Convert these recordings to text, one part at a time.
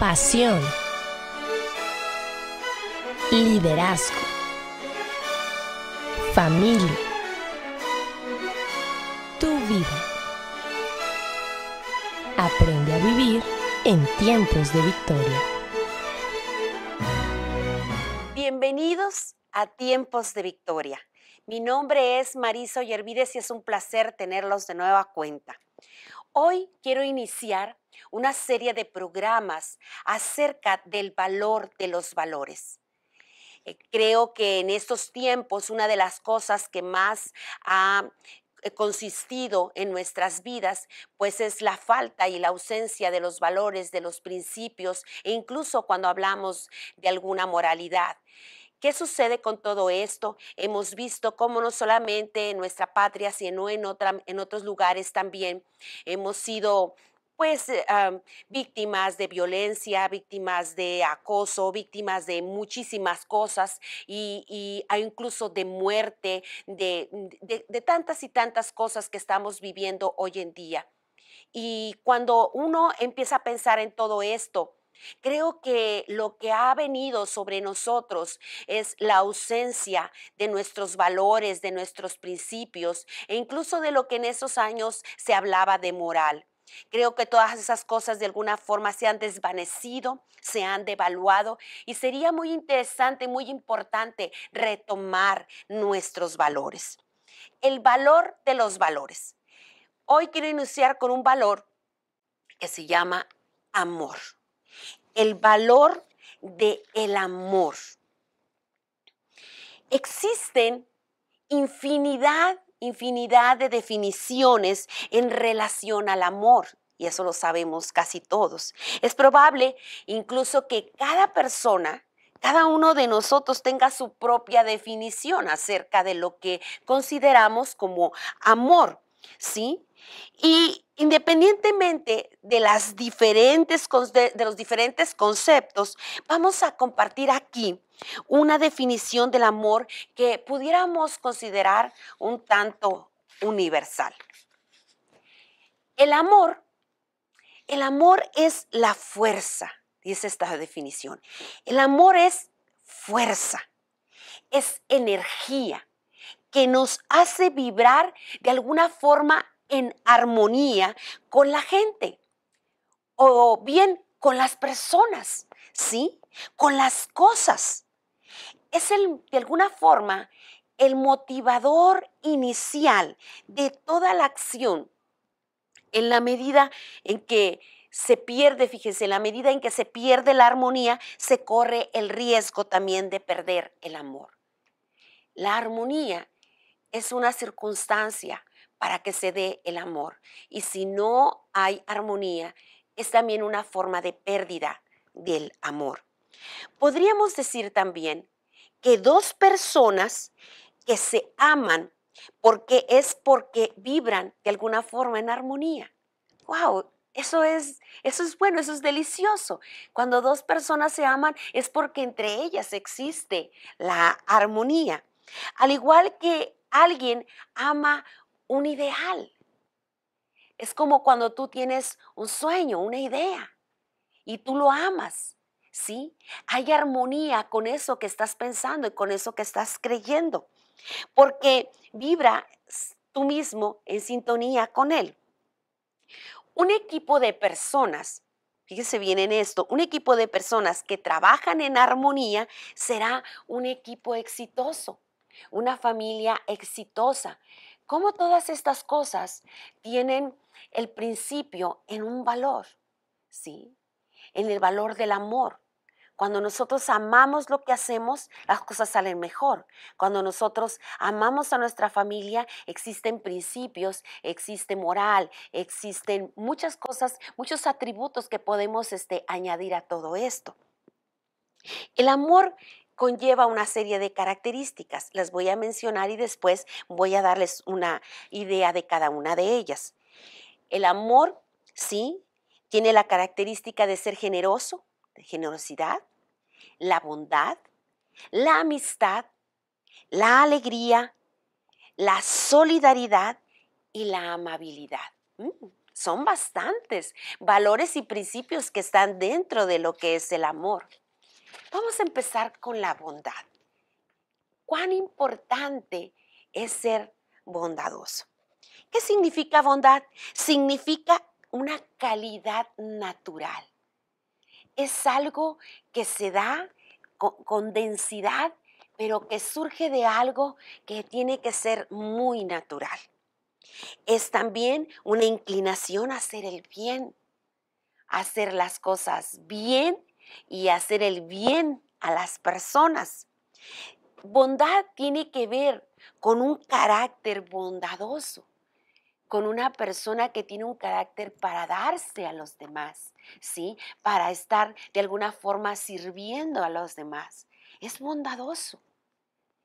pasión, liderazgo, familia, tu vida. Aprende a vivir en tiempos de victoria. Bienvenidos a Tiempos de Victoria. Mi nombre es Marisa Yerbides y es un placer tenerlos de nueva cuenta. Hoy quiero iniciar una serie de programas acerca del valor de los valores. Eh, creo que en estos tiempos una de las cosas que más ha eh, consistido en nuestras vidas, pues es la falta y la ausencia de los valores, de los principios e incluso cuando hablamos de alguna moralidad. ¿Qué sucede con todo esto? Hemos visto cómo no solamente en nuestra patria, sino en, otros lugares también hemos sido pues eh, víctimas de violencia, víctimas de acoso, víctimas de muchísimas cosas y, ah, incluso de muerte, de tantas y tantas cosas que estamos viviendo hoy en día. Y cuando uno empieza a pensar en todo esto, Creo que lo que ha venido sobre nosotros es la ausencia de nuestros valores, de nuestros principios e incluso de lo que en esos años se hablaba de moral. Creo que todas esas cosas de alguna forma se han desvanecido, se han devaluado y sería muy interesante, muy importante retomar nuestros valores. El valor de los valores. Hoy quiero iniciar con un valor que se llama amor el valor del el amor. Existen infinidad, infinidad de definiciones en relación al amor. Y eso lo sabemos casi todos. Es probable incluso que cada persona cada uno de nosotros tenga su propia definición acerca de lo que consideramos como amor. ¿sí? Y independientemente de, las de los diferentes conceptos, vamos a compartir aquí una definición del amor que pudiéramos considerar un tanto universal. El amor, el amor es la fuerza, dice esta definición. El amor es fuerza, es energía, que nos hace vibrar de alguna forma en armonía con la gente o bien con las personas, ¿sí? Con las cosas. Es el, de alguna forma el motivador inicial de toda la acción en la medida en que se pierde, fíjense, en la medida en que se pierde la armonía, se corre el riesgo también de perder el amor. La armonía es una circunstancia para que se dé el amor. Y si no hay armonía, es también una forma de pérdida del amor. Podríamos decir también que dos personas que se aman porque es porque vibran de alguna forma en armonía. ¡Wow! Eso es, eso es bueno, eso es delicioso. Cuando dos personas se aman es porque entre ellas existe la armonía. Al igual que alguien ama un ideal. Es como cuando tú tienes un sueño, una idea, y tú lo amas. ¿Sí? Hay armonía con eso que estás pensando y con eso que estás creyendo, porque vibra tú mismo en sintonía con él. Un equipo de personas, fíjese bien en esto, un equipo de personas que trabajan en armonía será un equipo exitoso una familia exitosa. ¿Cómo todas estas cosas tienen el principio en un valor? ¿Sí? En el valor del amor. Cuando nosotros amamos lo que hacemos, las cosas salen mejor. Cuando nosotros amamos a nuestra familia, existen principios, existe moral, existen muchas cosas, muchos atributos que podemos este, añadir a todo esto. El amor conlleva una serie de características. Las voy a mencionar y después voy a darles una idea de cada una de ellas. El amor, sí, tiene la característica de ser generoso, de generosidad, la bondad, la amistad, la alegría, la solidaridad y la amabilidad. Mm, son bastantes valores y principios que están dentro de lo que es el amor. Vamos a empezar con la bondad. ¿Cuán importante es ser bondadoso? ¿Qué significa bondad? Significa una calidad natural. Es algo que se da con, densidad, pero que surge de algo que tiene que ser muy natural. Es también una inclinación a hacer el bien, a hacer las cosas bien y hacer el bien a las personas. Bondad tiene que ver con un carácter bondadoso, con una persona que tiene un carácter para darse a los demás, ¿sí? Para estar de alguna forma sirviendo a los demás. Es bondadoso,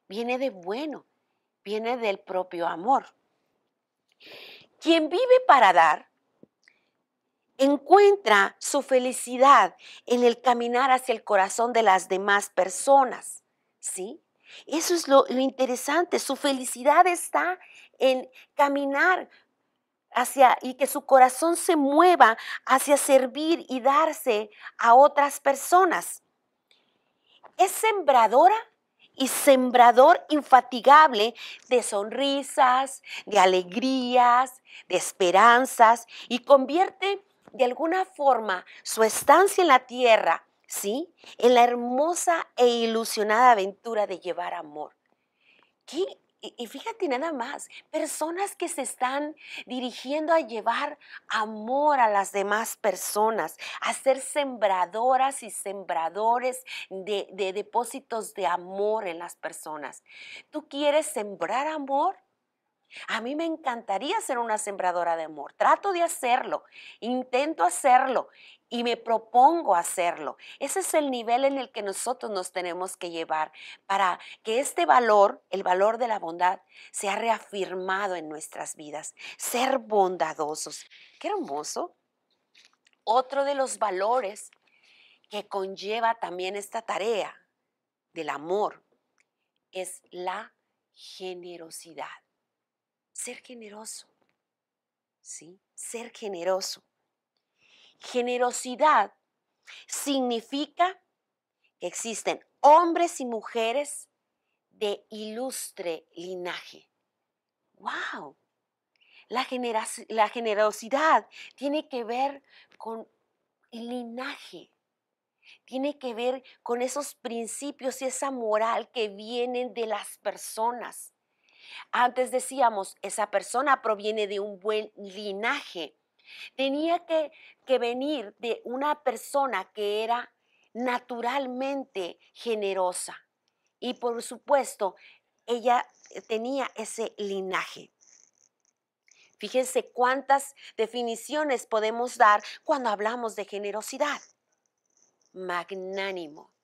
viene de bueno, viene del propio amor. Quien vive para dar encuentra su felicidad en el caminar hacia el corazón de las demás personas. ¿Sí? Eso es lo, interesante. Su felicidad está en caminar hacia y que su corazón se mueva hacia servir y darse a otras personas. Es sembradora y sembrador infatigable de sonrisas, de alegrías, de esperanzas y convierte de alguna forma su estancia en la tierra, ¿sí? En la hermosa e ilusionada aventura de llevar amor. Y fíjate nada más, personas que se están dirigiendo a llevar amor a las demás personas, a ser sembradoras y sembradores de depósitos de amor en las personas. ¿Tú quieres sembrar amor? A mí me encantaría ser una sembradora de amor. Trato de hacerlo, intento hacerlo y me propongo hacerlo. Ese es el nivel en el que nosotros nos tenemos que llevar para que este valor, el valor de la bondad, sea reafirmado en nuestras vidas. Ser bondadosos. Qué hermoso. Otro de los valores que conlleva también esta tarea del amor es la generosidad ser generoso. ¿Sí? Ser generoso. Generosidad significa que existen hombres y mujeres de ilustre linaje. ¡Wow! La, la generosidad tiene que ver con el linaje, tiene que ver con esos principios y esa moral que vienen de las personas antes decíamos, esa persona proviene de un buen linaje. Tenía que, venir de una persona que era naturalmente generosa. Y por supuesto, ella eh, tenía ese linaje. Fíjense cuántas definiciones podemos dar cuando hablamos de generosidad. Magnánimo,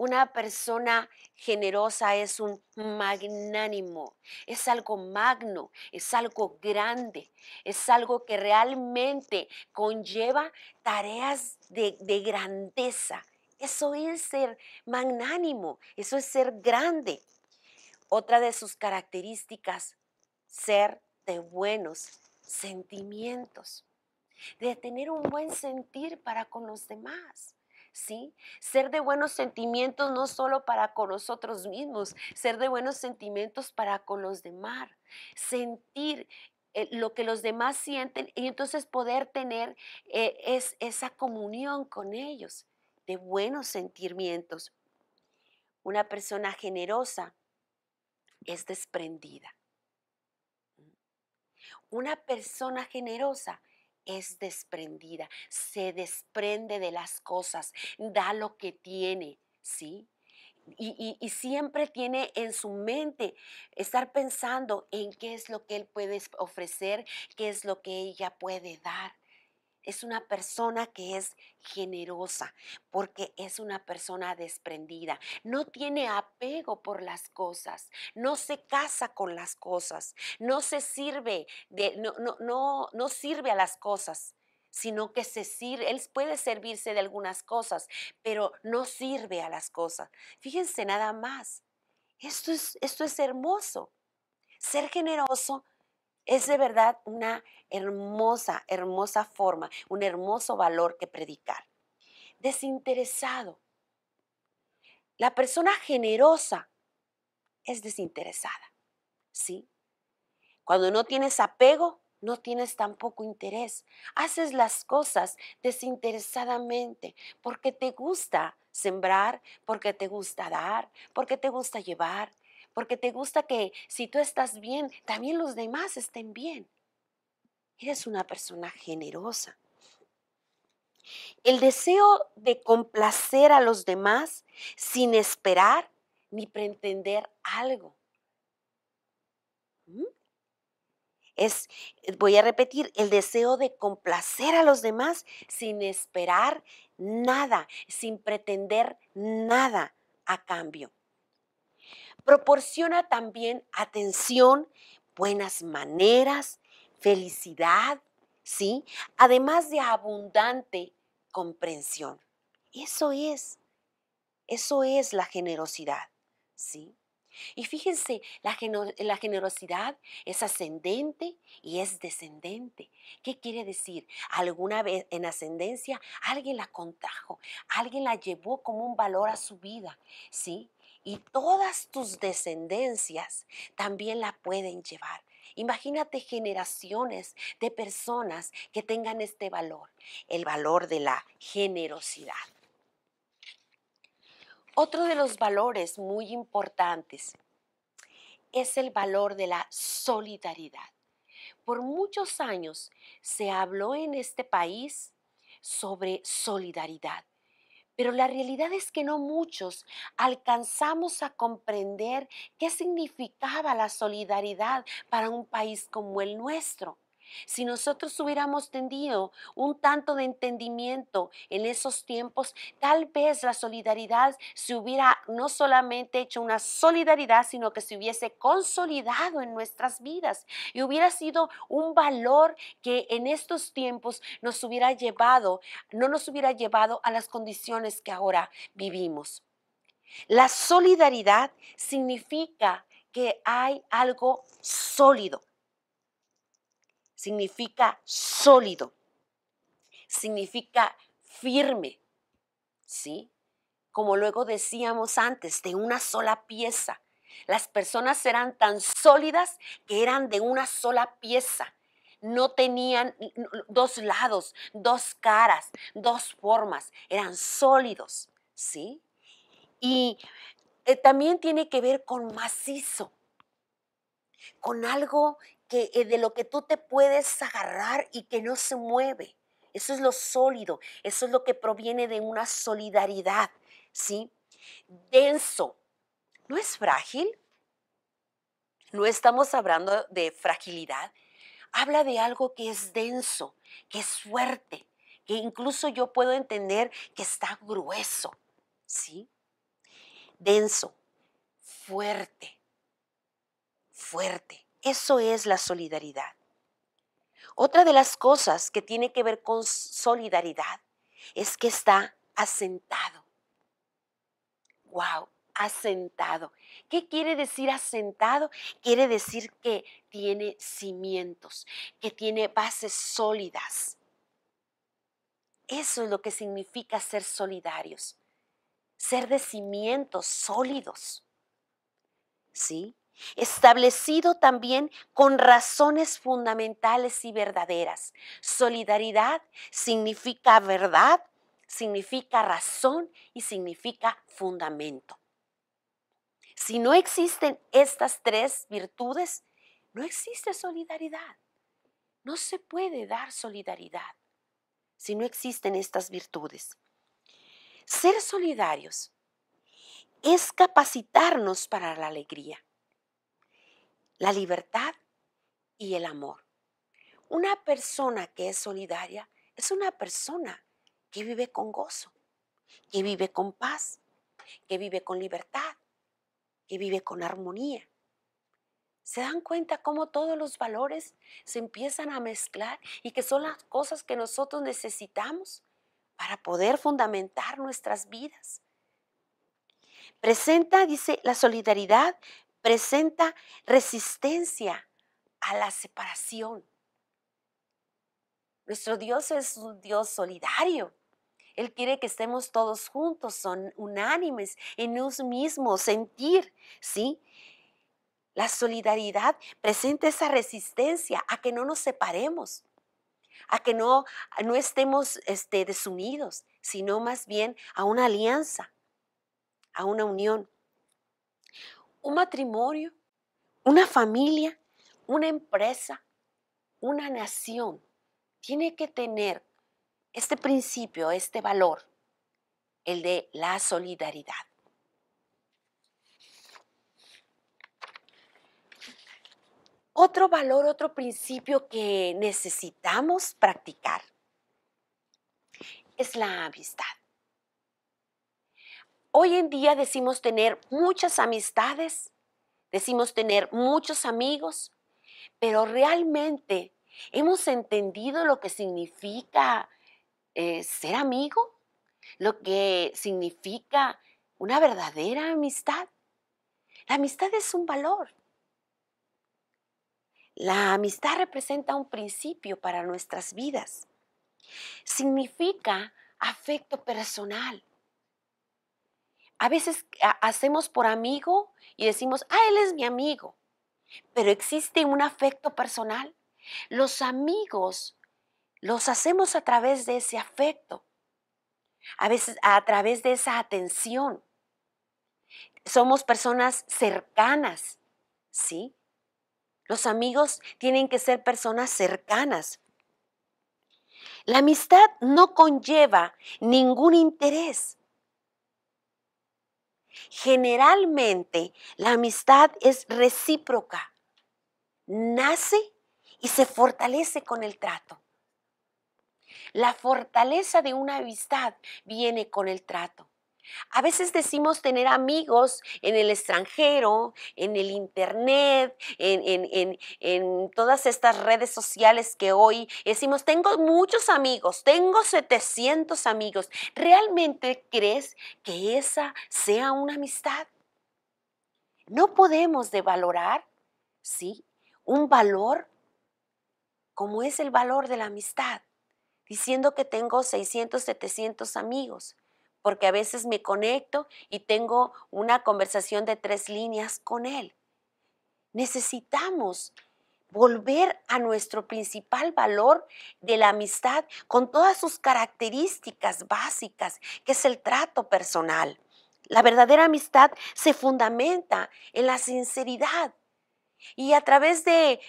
una persona generosa es un magnánimo, es algo magno, es algo grande, es algo que realmente conlleva tareas de, grandeza. Eso es ser magnánimo, eso es ser grande. Otra de sus características, ser de buenos sentimientos, de tener un buen sentir para con los demás. ¿sí? Ser de buenos sentimientos no solo para con nosotros mismos, ser de buenos sentimientos para con los demás. Sentir eh, lo que los demás sienten y entonces poder tener eh, esa comunión con ellos de buenos sentimientos. Una persona generosa es desprendida. Una persona generosa es desprendida, se desprende de las cosas, da lo que tiene, ¿sí? Y, siempre tiene en su mente estar pensando en qué es lo que él puede ofrecer, qué es lo que ella puede dar es una persona que es generosa, porque es una persona desprendida, no tiene apego por las cosas, no se casa con las cosas, no se sirve de, no, no, no, no sirve a las cosas sino que se sirve, él puede servirse de algunas cosas, pero no sirve a las cosas. Fíjense nada más, esto es, esto es hermoso. Ser generoso es de verdad una hermosa, hermosa forma, un hermoso valor que predicar. Desinteresado. La persona generosa es desinteresada, ¿sí? Cuando no tienes apego, no tienes tampoco interés. Haces las cosas desinteresadamente porque te gusta sembrar, porque te gusta dar, porque te gusta llevar, porque te gusta que si tú estás bien, también los demás estén bien. Eres una persona generosa. El deseo de complacer a los demás sin esperar ni pretender algo. ¿Mm? Es, eh, voy a repetir, el deseo de complacer a los demás sin esperar nada, sin pretender nada a cambio proporciona también atención, buenas maneras, felicidad, ¿sí? Además de abundante comprensión. Eso es, eso es la generosidad, ¿sí? Y fíjense, la, generosidad es ascendente y es descendente. ¿Qué quiere decir? Alguna vez en ascendencia alguien la contrajo, alguien la llevó como un valor a su vida, ¿sí? y todas tus descendencias también la pueden llevar. Imagínate generaciones de personas que tengan este valor, el valor de la generosidad. Otro de los valores muy importantes es el valor de la solidaridad. Por muchos años se habló en este país sobre solidaridad pero la realidad es que no muchos alcanzamos a comprender qué significaba la solidaridad para un país como el nuestro. Si nosotros hubiéramos tenido un tanto de entendimiento en esos tiempos, tal vez la solidaridad se hubiera no solamente hecho una solidaridad, sino que se hubiese consolidado en nuestras vidas y hubiera sido un valor que en estos tiempos nos hubiera llevado, no nos hubiera llevado a las condiciones que ahora vivimos. La solidaridad significa que hay algo sólido significa sólido, significa firme, ¿sí? Como luego decíamos antes, de una sola pieza. Las personas eran tan sólidas que eran de una sola pieza. No tenían dos lados, dos caras, dos formas. Eran sólidos, ¿sí? Y eh, también tiene que ver con macizo, con algo que, eh, de lo que tú te puedes agarrar y que no se mueve. Eso es lo sólido, eso es lo que proviene de una solidaridad, ¿sí? Denso, ¿no es frágil? No estamos hablando de fragilidad, habla de algo que es denso, que es fuerte, que incluso yo puedo entender que está grueso, ¿sí? Denso, fuerte, fuerte. Eso es la solidaridad. Otra de las cosas que tiene que ver con solidaridad es que está asentado. ¡Wow! Asentado. ¿Qué quiere decir asentado? Quiere decir que tiene cimientos, que tiene bases sólidas. Eso es lo que significa ser solidarios, ser de cimientos sólidos. ¿Sí? establecido también con razones fundamentales y verdaderas. Solidaridad significa verdad, significa razón y significa fundamento. Si no existen estas tres virtudes, no existe solidaridad. No se puede dar solidaridad si no existen estas virtudes. Ser solidarios es capacitarnos para la alegría la libertad y el amor. Una persona que es solidaria es una persona que vive con gozo, que vive con paz, que vive con libertad, que vive con armonía. ¿Se dan cuenta cómo todos los valores se empiezan a mezclar y que son las cosas que nosotros necesitamos para poder fundamentar nuestras vidas? Presenta, dice, la solidaridad presenta resistencia a la separación. Nuestro Dios es un Dios solidario. Él quiere que estemos todos juntos, son unánimes en nos mismo sentir, ¿sí? La solidaridad presenta esa resistencia a que no nos separemos, a que no, no estemos este, desunidos, sino más bien a una alianza, a una unión un matrimonio, una familia, una empresa, una nación tiene que tener este principio, este valor, el de la solidaridad. Otro valor, otro principio que necesitamos practicar es la amistad. Hoy en día decimos tener muchas amistades, decimos tener muchos amigos, pero realmente hemos entendido lo que significa eh, ser amigo, lo que significa una verdadera amistad. La amistad es un valor. La amistad representa un principio para nuestras vidas. Significa afecto personal a veces hacemos por amigo y decimos, ah, él es mi amigo, pero existe un afecto personal. Los amigos los hacemos a través de ese afecto, a veces a través de esa atención. Somos personas cercanas, ¿sí? Los amigos tienen que ser personas cercanas. La amistad no conlleva ningún interés Generalmente la amistad es recíproca, nace y se fortalece con el trato. La fortaleza de una amistad viene con el trato. A veces decimos tener amigos en el extranjero, en el Internet, en, todas estas redes sociales que hoy decimos, tengo muchos amigos, tengo 700 amigos. ¿Realmente crees que esa sea una amistad? No podemos devalorar, ¿sí? Un valor como es el valor de la amistad, diciendo que tengo 600, 700 amigos porque a veces me conecto y tengo una conversación de tres líneas con Él. Necesitamos volver a nuestro principal valor de la amistad con todas sus características básicas, que es el trato personal. La verdadera amistad se fundamenta en la sinceridad y a través de,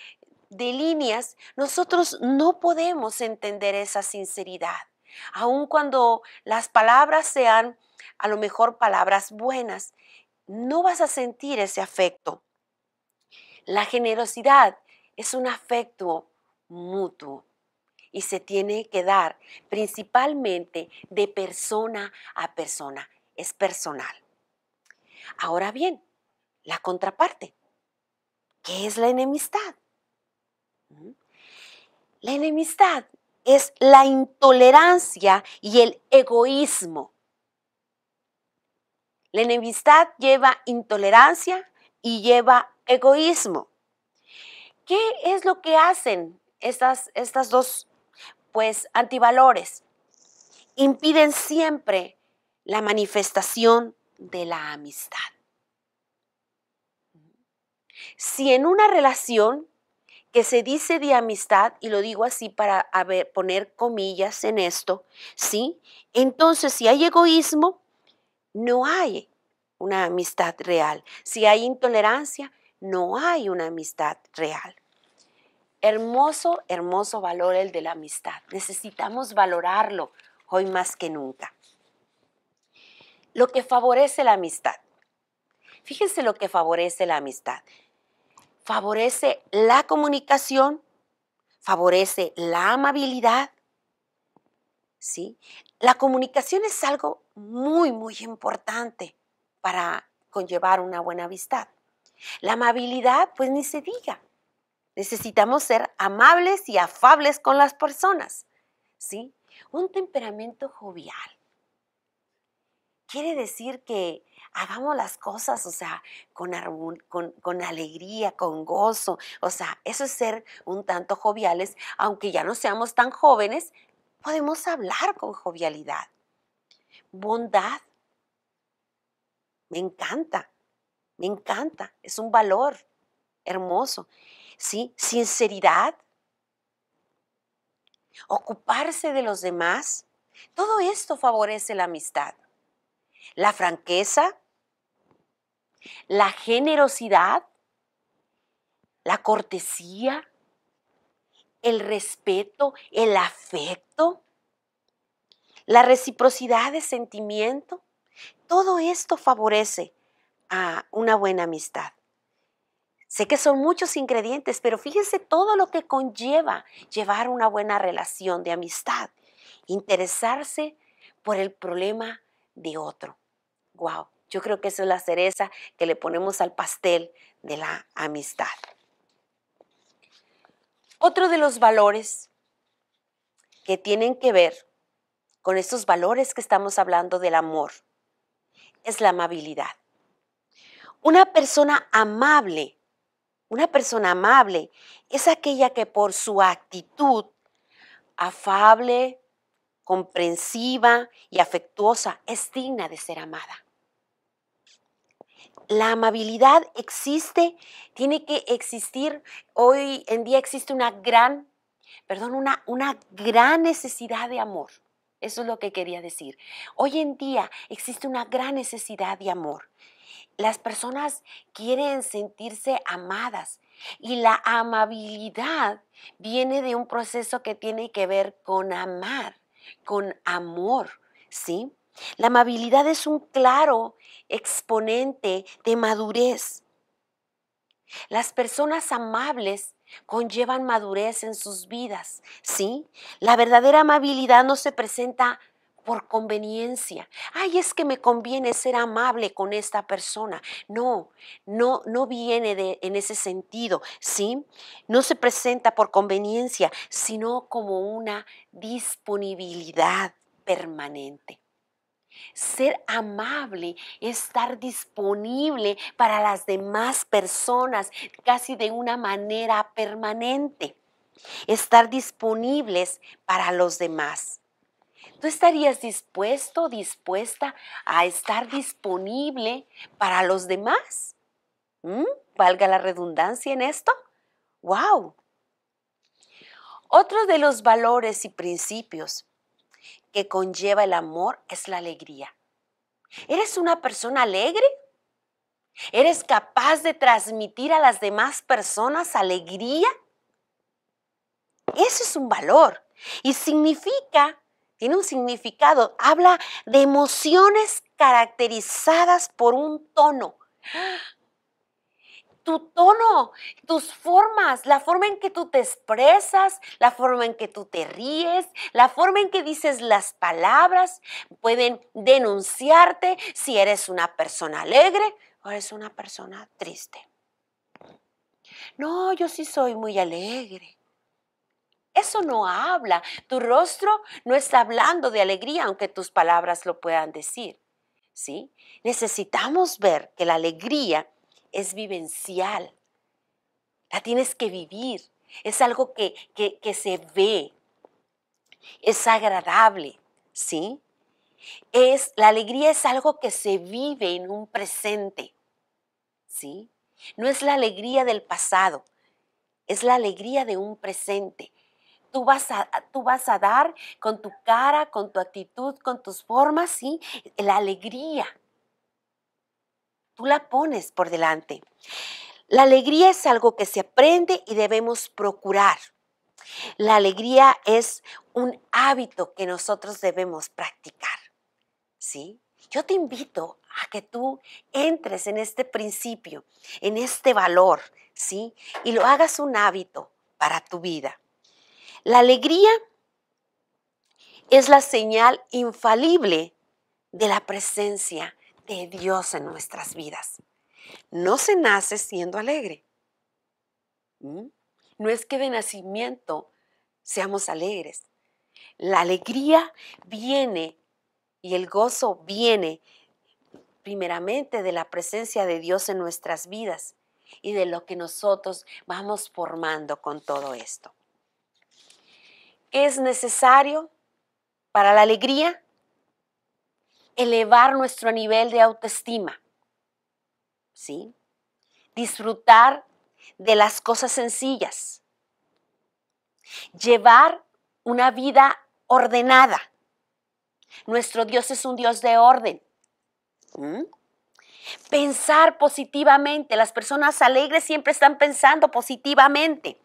de líneas nosotros no podemos entender esa sinceridad. Aun cuando las palabras sean a lo mejor palabras buenas, no vas a sentir ese afecto. La generosidad es un afecto mutuo y se tiene que dar principalmente de persona a persona. Es personal. Ahora bien, la contraparte. ¿Qué es la enemistad? ¿Mm? La enemistad es la intolerancia y el egoísmo. La enemistad lleva intolerancia y lleva egoísmo. ¿Qué es lo que hacen estas, estas dos pues, antivalores? Impiden siempre la manifestación de la amistad. Si en una relación que se dice de amistad, y lo digo así para poner comillas en esto, ¿sí? Entonces, si hay egoísmo, no hay una amistad real. Si hay intolerancia, no hay una amistad real. Hermoso, hermoso valor el de la amistad. Necesitamos valorarlo hoy más que nunca. Lo que favorece la amistad. Fíjense lo que favorece la amistad favorece la comunicación, favorece la amabilidad. ¿sí? La comunicación es algo muy, muy importante para conllevar una buena amistad. La amabilidad, pues ni se diga. Necesitamos ser amables y afables con las personas. ¿sí? Un temperamento jovial. Quiere decir que hagamos las cosas, o sea, con, alegría, con gozo. O sea, eso es ser un tanto joviales, aunque ya no seamos tan jóvenes, podemos hablar con jovialidad. Bondad. Me encanta, me encanta, es un valor hermoso. ¿Sí? Sinceridad. Ocuparse de los demás. Todo esto favorece la amistad la franqueza, la generosidad, la cortesía, el respeto, el afecto, la reciprocidad de sentimiento. Todo esto favorece a una buena amistad. Sé que son muchos ingredientes, pero fíjense todo lo que conlleva llevar una buena relación de amistad. Interesarse por el problema de otro. Wow, yo creo que eso es la cereza que le ponemos al pastel de la amistad. Otro de los valores que tienen que ver con estos valores que estamos hablando del amor es la amabilidad. Una persona amable, una persona amable es aquella que por su actitud afable, comprensiva y afectuosa es digna de ser amada. La amabilidad existe, tiene que existir. Hoy en día existe una gran, perdón, una, una gran necesidad de amor. Eso es lo que quería decir. Hoy en día existe una gran necesidad de amor. Las personas quieren sentirse amadas y la amabilidad viene de un proceso que tiene que ver con amar con amor, ¿sí? La amabilidad es un claro exponente de madurez. Las personas amables conllevan madurez en sus vidas, ¿sí? La verdadera amabilidad no se presenta por conveniencia. Ay, es que me conviene ser amable con esta persona. No, no, no viene de, en ese sentido, ¿sí? No se presenta por conveniencia, sino como una disponibilidad permanente. Ser amable es estar disponible para las demás personas casi de una manera permanente. Estar disponibles para los demás. ¿Tú estarías dispuesto, dispuesta a estar disponible para los demás? Mm, valga la redundancia en esto. ¡Wow! Otro de los valores y principios que conlleva el amor es la alegría. ¿Eres una persona alegre? ¿Eres capaz de transmitir a las demás personas alegría? Eso es un valor y significa tiene un significado, habla de emociones caracterizadas por un tono. Tu tono, tus formas, la forma en que tú te expresas, la forma en que tú te ríes, la forma en que dices las palabras, pueden denunciarte si eres una persona alegre o eres una persona triste. No, yo sí soy muy alegre. Eso no habla. Tu rostro no está hablando de alegría, aunque tus palabras lo puedan decir. ¿Sí? Necesitamos ver que la alegría es vivencial. La tienes que vivir. Es algo que, se ve. Es agradable. ¿Sí? Es, la alegría es algo que se vive en un presente. ¿Sí? No es la alegría del pasado. Es la alegría de un presente Tú vas, a, tú vas a dar con tu cara, con tu actitud, con tus formas, ¿sí? La alegría. Tú la pones por delante. La alegría es algo que se aprende y debemos procurar. La alegría es un hábito que nosotros debemos practicar. ¿Sí? Yo te invito a que tú entres en este principio, en este valor, ¿sí? Y lo hagas un hábito para tu vida. La alegría es la señal infalible de la presencia de Dios en nuestras vidas. No se nace siendo alegre. ¿Mm? No es que de nacimiento seamos alegres. La alegría viene y el gozo viene primeramente de la presencia de Dios en nuestras vidas y de lo que nosotros vamos formando con todo esto es necesario para la alegría elevar nuestro nivel de autoestima. ¿Sí? Disfrutar de las cosas sencillas. Llevar una vida ordenada. Nuestro Dios es un Dios de orden. Pensar positivamente. Las personas alegres siempre están pensando positivamente.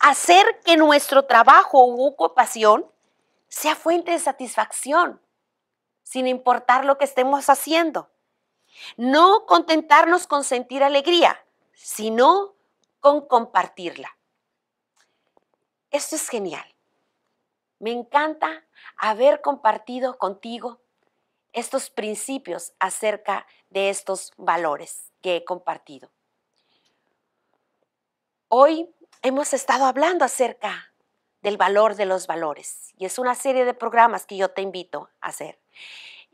Hacer que nuestro trabajo o ocupación sea fuente de satisfacción, sin importar lo que estemos haciendo. No contentarnos con sentir alegría, sino con compartirla. Esto es genial. Me encanta haber compartido contigo estos principios acerca de estos valores que he compartido. Hoy hemos estado hablando acerca del valor de los valores y es una serie de programas que yo te invito a hacer.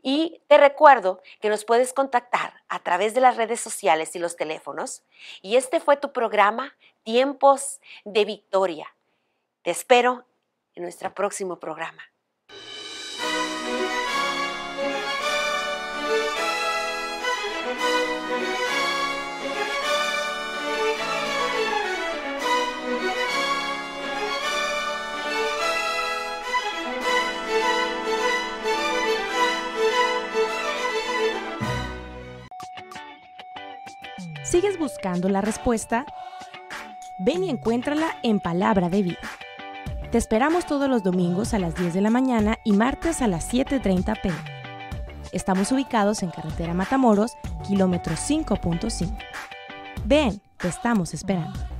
Y te recuerdo que nos puedes contactar a través de las redes sociales y los teléfonos. Y este fue tu programa Tiempos de Victoria. Te espero en nuestro próximo programa. ¿Sigues buscando la respuesta? Ven y encuéntrala en Palabra de Vida. Te esperamos todos los domingos a las 10 de la mañana y martes a las 7.30 pm. Estamos ubicados en Carretera Matamoros, kilómetro 5.5. Ven, te estamos esperando.